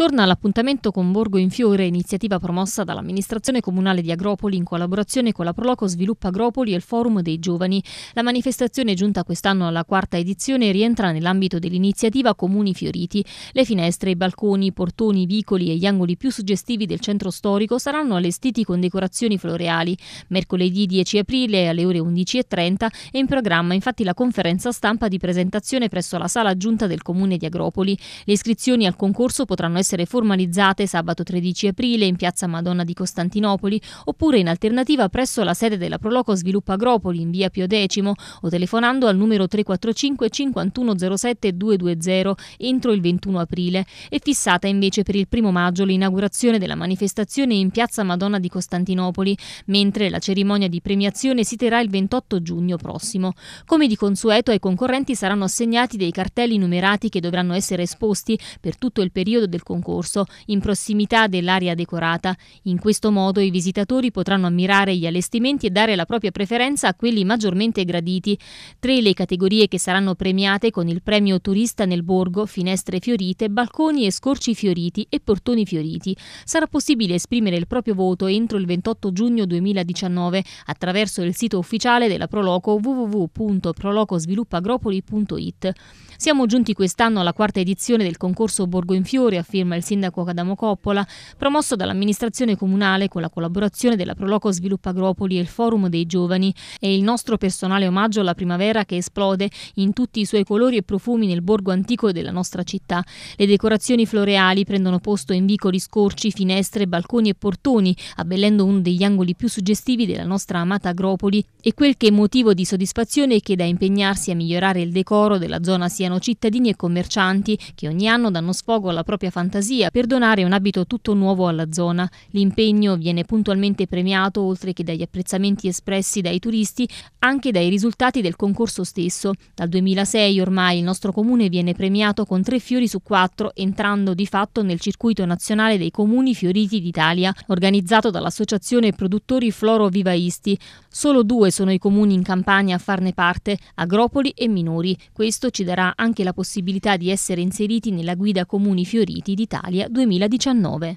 Torna all'appuntamento con Borgo in Fiore, iniziativa promossa dall'amministrazione comunale di Agropoli in collaborazione con la Proloco Sviluppa Agropoli e il Forum dei Giovani. La manifestazione giunta quest'anno alla quarta edizione rientra nell'ambito dell'iniziativa Comuni Fioriti. Le finestre, i balconi, i portoni, i vicoli e gli angoli più suggestivi del centro storico saranno allestiti con decorazioni floreali. Mercoledì 10 aprile alle ore 11.30 è in programma infatti la conferenza stampa di presentazione presso la sala giunta del comune di Agropoli. Le iscrizioni al concorso potranno essere essere formalizzate sabato 13 aprile in piazza Madonna di Costantinopoli oppure in alternativa presso la sede della Proloco Sviluppo Agropoli in via Pio X o telefonando al numero 345 5107 220 entro il 21 aprile È fissata invece per il primo maggio l'inaugurazione della manifestazione in piazza Madonna di Costantinopoli, mentre la cerimonia di premiazione si terrà il 28 giugno prossimo. Come di consueto ai concorrenti saranno assegnati dei cartelli numerati che dovranno essere esposti per tutto il periodo del concorso concorso, in prossimità dell'area decorata. In questo modo i visitatori potranno ammirare gli allestimenti e dare la propria preferenza a quelli maggiormente graditi. Tre le categorie che saranno premiate con il premio Turista nel Borgo, Finestre Fiorite, Balconi e Scorci Fioriti e Portoni Fioriti. Sarà possibile esprimere il proprio voto entro il 28 giugno 2019 attraverso il sito ufficiale della Proloco www.prolocosviluppagropoli.it. Siamo giunti quest'anno alla quarta edizione del concorso Borgo in Fiore a firma afferma il sindaco Cadamo Coppola, promosso dall'amministrazione comunale con la collaborazione della Proloco Sviluppo Agropoli e il Forum dei Giovani. È il nostro personale omaggio alla primavera che esplode in tutti i suoi colori e profumi nel borgo antico della nostra città. Le decorazioni floreali prendono posto in vicoli scorci, finestre, balconi e portoni, abbellendo uno degli angoli più suggestivi della nostra amata Agropoli. E quel che è motivo di soddisfazione è che da impegnarsi a migliorare il decoro della zona siano cittadini e commercianti che ogni anno danno sfogo alla propria fantasia fantasia per donare un abito tutto nuovo alla zona. L'impegno viene puntualmente premiato, oltre che dagli apprezzamenti espressi dai turisti, anche dai risultati del concorso stesso. Dal 2006 ormai il nostro comune viene premiato con tre fiori su quattro, entrando di fatto nel circuito nazionale dei comuni fioriti d'Italia, organizzato dall'associazione produttori Floro Vivaisti. Solo due sono i comuni in campagna a farne parte, Agropoli e Minori. Questo ci darà anche la possibilità di essere inseriti nella guida comuni fioriti d'Italia 2019.